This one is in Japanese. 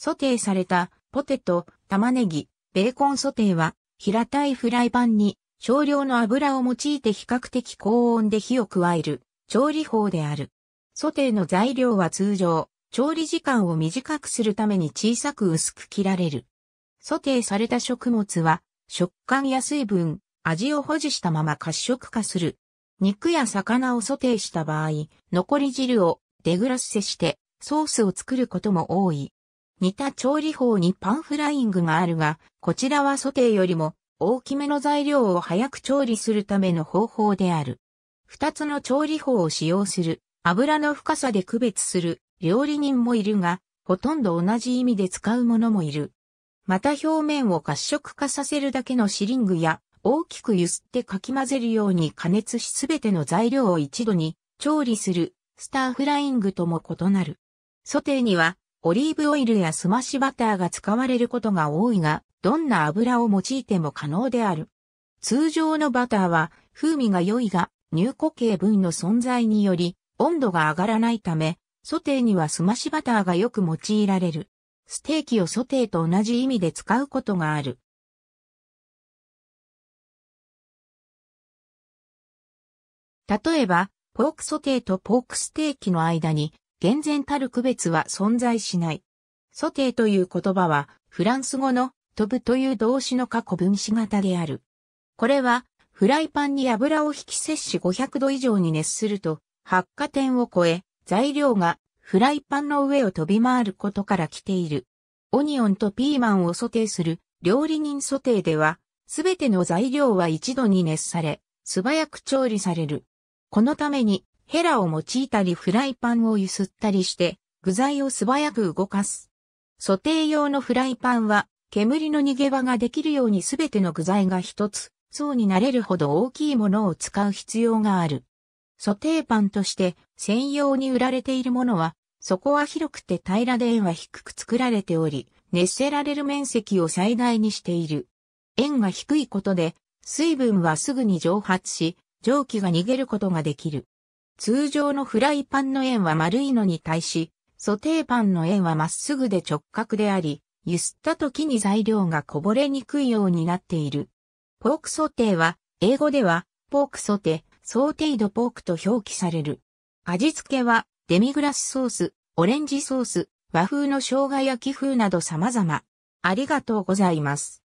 ソテーされたポテト、玉ねぎ、ベーコンソテーは平たいフライパンに少量の油を用いて比較的高温で火を加える調理法である。ソテーの材料は通常、調理時間を短くするために小さく薄く切られる。ソテーされた食物は食感や水分、味を保持したまま褐色化する。肉や魚をソテーした場合、残り汁をデグラッセしてソースを作ることも多い。似た調理法にパンフライングがあるが、こちらはソテーよりも大きめの材料を早く調理するための方法である。二つの調理法を使用する、油の深さで区別する料理人もいるが、ほとんど同じ意味で使うものもいる。また表面を褐色化させるだけのシリングや、大きく揺すってかき混ぜるように加熱しすべての材料を一度に調理するスターフライングとも異なる。ソテーにはオリーブオイルやすましバターが使われることが多いが、どんな油を用いても可能である。通常のバターは風味が良いが、乳固形分の存在により温度が上がらないため、ソテーにはすましバターがよく用いられる。ステーキをソテーと同じ意味で使うことがある。例えば、ポークソテーとポークステーキの間に厳然たる区別は存在しない。ソテーという言葉は、フランス語の飛ぶという動詞の過去分詞型である。これは、フライパンに油を引き摂取500度以上に熱すると、発火点を超え、材料がフライパンの上を飛び回ることから来ている。オニオンとピーマンをソテーする料理人ソテーでは、すべての材料は一度に熱され、素早く調理される。このためにヘラを用いたりフライパンを揺すったりして、具材を素早く動かす。ソテー用のフライパンは、煙の逃げ場ができるようにすべての具材が一つ、層になれるほど大きいものを使う必要がある。ソテーパンとして専用に売られているものは、底は広くて平らで円は低く作られており、熱せられる面積を最大にしている。円が低いことで、水分はすぐに蒸発し、蒸気が逃げることができる。通常のフライパンの円は丸いのに対し、ソテーパンの円はまっすぐで直角であり、揺すった時に材料がこぼれにくいようになっている。ポークソテーは、英語では、ポークソテー、ソーテイドポークと表記される。味付けは、デミグラスソース、オレンジソース、和風の生姜焼き風など様々。ありがとうございます。